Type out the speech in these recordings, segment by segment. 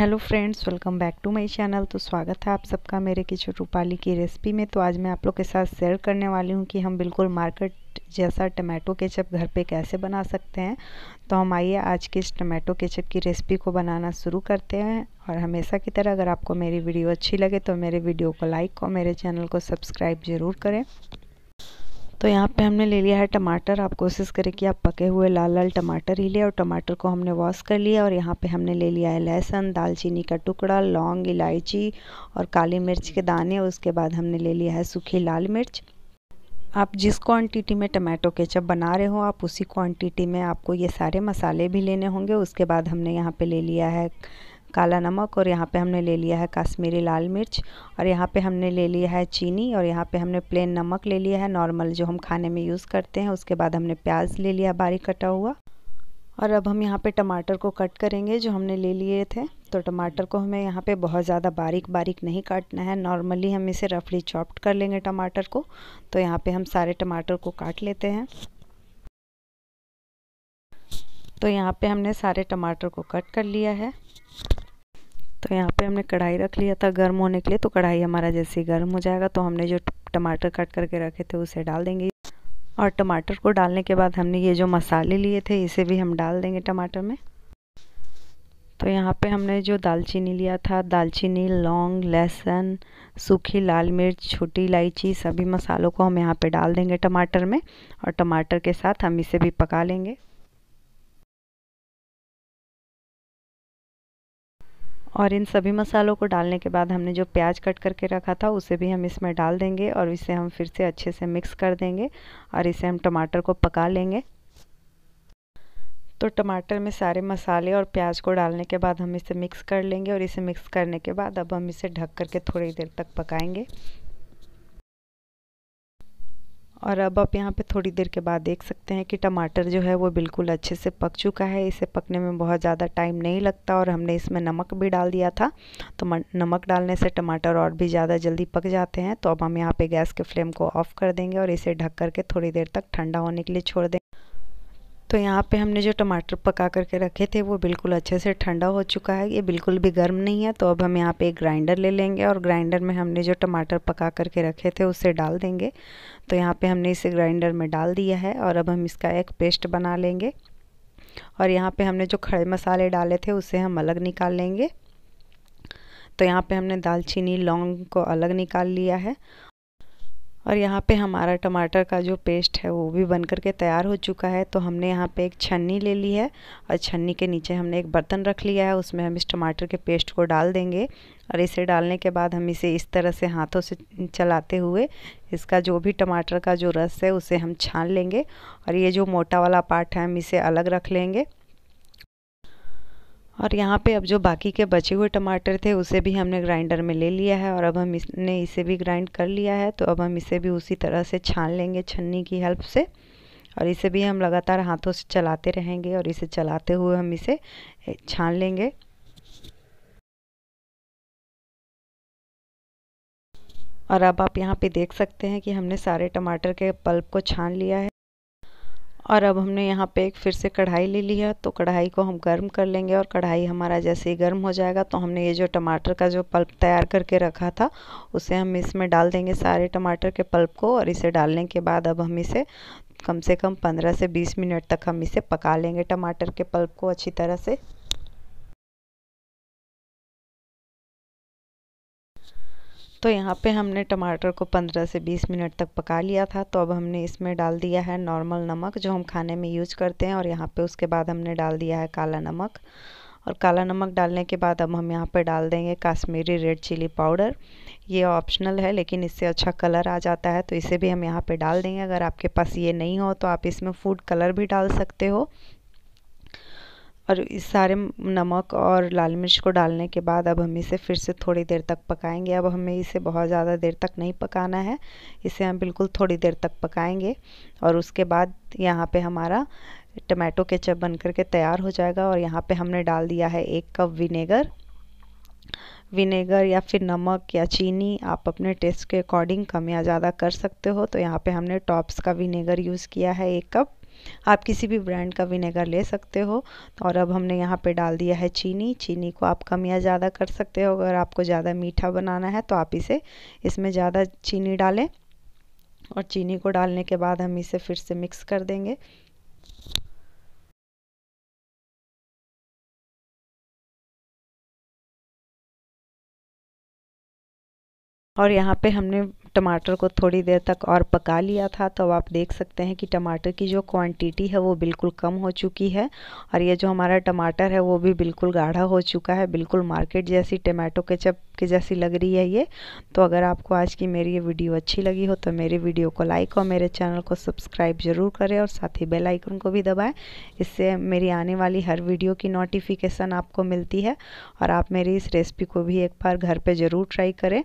hello friends welcome back to my channel तो स्वागत है आप सबका मेरे किचन रूपाली की रेसिपी में तो आज मैं आप लोग के साथ शेयर करने वाली हूँ कि हम बिल्कुल मार्केट जैसा टमाटो केचप घर पे कैसे बना सकते हैं तो हम आइए आज के इस टमाटो केचप की रेसिपी को बनाना शुरू करते हैं और हमेशा की तरह अगर आपको मेरी वीडियो अच्छी लगे तो मेरे वीडियो को लाइक और मेरे चैनल को सब्सक्राइब ज़रूर करें तो यहाँ पे हमने ले लिया है टमाटर आप कोशिश करें कि आप पके हुए लाल लाल टमाटर ही लें और टमाटर को हमने वॉश कर लिया और यहाँ पे हमने ले लिया है लहसुन दालचीनी का टुकड़ा लौंग इलायची और काली मिर्च के दाने उसके बाद हमने ले लिया है सूखी लाल मिर्च आप जिस क्वांटिटी में टमाटो केचप बना रहे हो आप उसी क्वांटिटी में आपको ये सारे मसाले भी लेने होंगे उसके बाद हमने यहाँ पे ले लिया है काला नमक और यहाँ पे हमने ले लिया है कश्मीरी लाल मिर्च और यहाँ पे हमने ले लिया है चीनी और यहाँ पे हमने प्लेन नमक ले लिया है नॉर्मल जो हम खाने में यूज़ करते हैं उसके बाद हमने प्याज ले लिया बारीक कटा हुआ और अब हम यहाँ पे टमाटर को कट करेंगे जो हमने ले लिए थे तो टमाटर को हमें यहाँ पे बहुत ज़्यादा बारीक बारीक नहीं काटना है नॉर्मली हम इसे रफली चॉप्ड कर लेंगे टमाटर को तो यहाँ पे हम सारे टमाटर को काट लेते हैं तो यहाँ पे हमने सारे टमाटर को कट कर लिया है तो यहाँ पे हमने कढ़ाई रख लिया था गर्म होने के लिए तो कढ़ाई हमारा जैसे ही गर्म हो जाएगा तो हमने जो टमाटर कट करके रखे थे उसे डाल देंगे और टमाटर को डालने के बाद हमने ये जो मसाले लिए थे इसे भी हम डाल देंगे टमाटर में तो यहाँ पे हमने जो दालचीनी लिया था दालचीनी लौंग लहसुन सूखी लाल मिर्च छोटी इलायची सभी मसालों को हम यहाँ पे डाल देंगे टमाटर में और टमाटर के साथ हम इसे भी पका लेंगे और इन सभी मसालों को डालने के बाद हमने जो प्याज कट करके रखा था उसे भी हम इसमें डाल देंगे और इसे हम फिर से अच्छे से मिक्स कर देंगे और इसे हम टमाटर को पका लेंगे तो टमाटर में सारे मसाले और प्याज को डालने के बाद हम इसे मिक्स कर लेंगे और इसे मिक्स करने के बाद अब हम इसे ढक करके थोड़ी देर तक पकाएंगे और अब आप यहाँ पे थोड़ी देर के बाद देख सकते हैं कि टमाटर जो है वो बिल्कुल अच्छे से पक चुका है इसे पकने में बहुत ज़्यादा टाइम नहीं लगता और हमने इसमें नमक भी डाल दिया था तो नमक डालने से टमाटर और भी ज़्यादा जल्दी पक जाते हैं तो अब हम यहाँ पे गैस के फ्लेम को ऑफ़ कर देंगे और इसे ढक करके थोड़ी देर तक ठंडा होने के लिए छोड़ देंगे तो यहाँ पे हमने जो टमाटर पका करके रखे थे वो बिल्कुल अच्छे से ठंडा हो चुका है ये बिल्कुल भी गर्म नहीं है तो अब हम यहाँ पे एक ग्राइंडर ले लेंगे और ग्राइंडर में हमने जो टमाटर पका करके रखे थे उसे डाल देंगे तो यहाँ पे हमने इसे ग्राइंडर में डाल दिया है और अब हम इसका एक पेस्ट बना लेंगे और यहाँ पर हमने जो खड़े मसाले डाले थे उसे हम अलग निकाल लेंगे तो यहाँ पर हमने दालचीनी लौंग को अलग निकाल लिया है और यहाँ पे हमारा टमाटर का जो पेस्ट है वो भी बन करके तैयार हो चुका है तो हमने यहाँ पे एक छन्नी ले ली है और छन्नी के नीचे हमने एक बर्तन रख लिया है उसमें हम इस टमाटर के पेस्ट को डाल देंगे और इसे डालने के बाद हम इसे इस तरह से हाथों से चलाते हुए इसका जो भी टमाटर का जो रस है उसे हम छान लेंगे और ये जो मोटा वाला पार्ट है हम इसे अलग रख लेंगे और यहाँ पे अब जो बाकी के बचे हुए टमाटर थे उसे भी हमने ग्राइंडर में ले लिया है और अब हम इसने इसे भी ग्राइंड कर लिया है तो अब हम इसे भी उसी तरह से छान लेंगे छन्नी की हेल्प से और इसे भी हम लगातार हाथों से चलाते रहेंगे और इसे चलाते हुए हम इसे छान लेंगे और अब आप यहाँ पे देख सकते हैं कि हमने सारे टमाटर के पल्प को छान लिया है और अब हमने यहाँ पे एक फिर से कढ़ाई ले ली है तो कढ़ाई को हम गर्म कर लेंगे और कढ़ाई हमारा जैसे ही गर्म हो जाएगा तो हमने ये जो टमाटर का जो पल्प तैयार करके रखा था उसे हम इसमें डाल देंगे सारे टमाटर के पल्प को और इसे डालने के बाद अब हम इसे कम से कम 15 से 20 मिनट तक हम इसे पका लेंगे टमाटर के पल्प को अच्छी तरह से तो यहाँ पे हमने टमाटर को 15 से 20 मिनट तक पका लिया था तो अब हमने इसमें डाल दिया है नॉर्मल नमक जो हम खाने में यूज करते हैं और यहाँ पे उसके बाद हमने डाल दिया है काला नमक और काला नमक डालने के बाद अब हम यहाँ पे डाल देंगे काश्मीरी रेड चिली पाउडर ये ऑप्शनल है लेकिन इससे अच्छा कलर आ जाता है तो इसे भी हम यहाँ पर डाल देंगे अगर आपके पास ये नहीं हो तो आप इसमें फूड कलर भी डाल सकते हो और इस सारे नमक और लाल मिर्च को डालने के बाद अब हम इसे फिर से थोड़ी देर तक पकाएंगे अब हमें इसे बहुत ज़्यादा देर तक नहीं पकाना है इसे हम बिल्कुल थोड़ी देर तक पकाएंगे और उसके बाद यहाँ पे हमारा टमाटो केचप बन करके तैयार हो जाएगा और यहाँ पे हमने डाल दिया है एक कप विनेगर विनेगर या फिर नमक या चीनी आप अपने टेस्ट के अकॉर्डिंग कम या ज़्यादा कर सकते हो तो यहाँ पे हमने टॉप्स का विनेगर यूज़ किया है एक कप आप किसी भी ब्रांड का विनेगर ले सकते हो और अब हमने यहाँ पे डाल दिया है चीनी चीनी को आप कम या ज़्यादा कर सकते हो अगर आपको ज़्यादा मीठा बनाना है तो आप इसे इसमें ज़्यादा चीनी डालें और चीनी को डालने के बाद हम इसे फिर से मिक्स कर देंगे और यहाँ पे हमने टमाटर को थोड़ी देर तक और पका लिया था तो अब आप देख सकते हैं कि टमाटर की जो क्वांटिटी है वो बिल्कुल कम हो चुकी है और ये जो हमारा टमाटर है वो भी बिल्कुल गाढ़ा हो चुका है बिल्कुल मार्केट जैसी टमाटो केचप के जैसी लग रही है ये तो अगर आपको आज की मेरी ये वीडियो अच्छी लगी हो तो मेरे वीडियो को लाइक और मेरे चैनल को सब्सक्राइब ज़रूर करें और साथ ही बेल आइकन को भी दबाएं इससे मेरी आने वाली हर वीडियो की नोटिफिकेशन आपको मिलती है और आप मेरी इस रेसिपी को भी एक बार घर पर ज़रूर ट्राई करें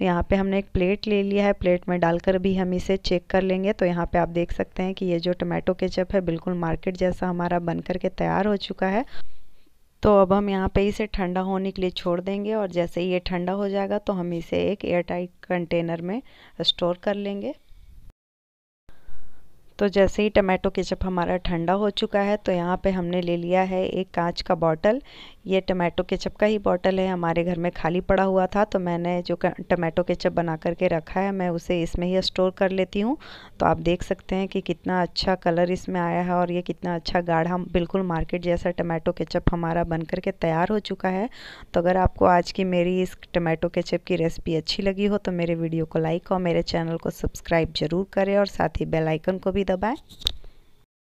तो यहाँ पे हमने एक प्लेट ले लिया है प्लेट में डालकर भी हम इसे चेक कर लेंगे तो यहाँ पे आप देख सकते हैं कि ये जो टमाटो केचप है बिल्कुल मार्केट जैसा हमारा बन करके तैयार हो चुका है तो अब हम यहाँ पे इसे ठंडा होने के लिए छोड़ देंगे और जैसे ही ये ठंडा हो जाएगा तो हम इसे एक एयरटाइट कंटेनर में स्टोर कर लेंगे तो जैसे ही टमाटो केचप हमारा ठंडा हो चुका है तो यहाँ पे हमने ले लिया है एक कांच का बॉटल ये टमाटो केचप का ही बॉटल है हमारे घर में खाली पड़ा हुआ था तो मैंने जो टमाटो केचप बना करके रखा है मैं उसे इसमें ही स्टोर कर लेती हूँ तो आप देख सकते हैं कि कितना अच्छा कलर इसमें आया है और ये कितना अच्छा गाढ़ा बिल्कुल मार्केट जैसा टमाटो केचप हमारा बन करके तैयार हो चुका है तो अगर आपको आज की मेरी इस टमाटो केचप की रेसिपी अच्छी लगी हो तो मेरे वीडियो को लाइक और मेरे चैनल को सब्सक्राइब ज़रूर करें और साथ ही बेलाइकन को भी दबाएँ